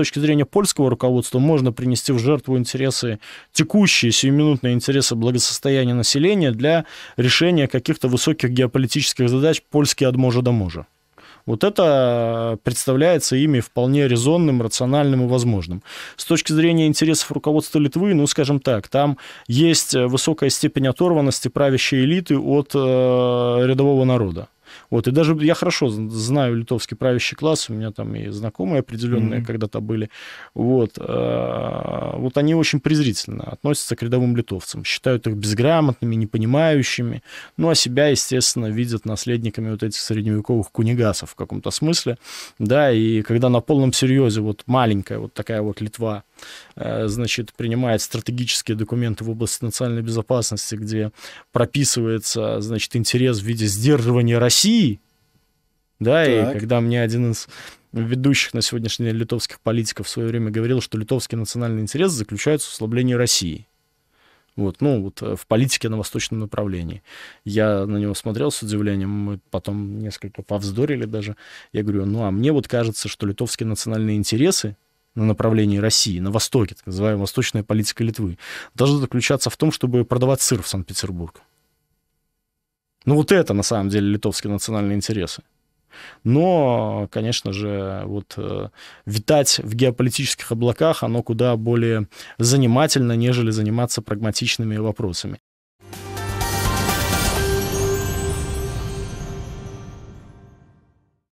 точки зрения польского руководства можно принести в жертву интересы, текущие сиюминутные интересы благосостояния населения для решения каких-то высоких геополитических задач польские от можа до можа. Вот это представляется ими вполне резонным, рациональным и возможным. С точки зрения интересов руководства Литвы, ну, скажем так, там есть высокая степень оторванности правящей элиты от э, рядового народа. Вот, и даже я хорошо знаю литовский правящий класс, у меня там и знакомые определенные mm-hmm. когда-то были. Вот, а, вот они очень презрительно относятся к рядовым литовцам, считают их безграмотными, непонимающими, ну, а себя, естественно, видят наследниками вот этих средневековых кунигасов в каком-то смысле, да, и когда на полном серьезе вот маленькая вот такая вот Литва Э, значит, принимает стратегические документы в области национальной безопасности, где прописывается, значит, интерес в виде сдерживания России, да, так. и когда мне один из ведущих на сегодняшний день литовских политиков в свое время говорил, что литовский национальный интерес заключается в ослаблении России. Вот, ну, вот э, в политике на восточном направлении. Я на него смотрел с удивлением, мы потом несколько повздорили даже. Я говорю, ну, а мне вот кажется, что литовские национальные интересы на направлении России, на востоке, так называемая восточная политика Литвы, должна заключаться в том, чтобы продавать сыр в Санкт-Петербург. Ну вот это на самом деле литовские национальные интересы. Но, конечно же, вот э, витать в геополитических облаках, оно куда более занимательно, нежели заниматься прагматичными вопросами.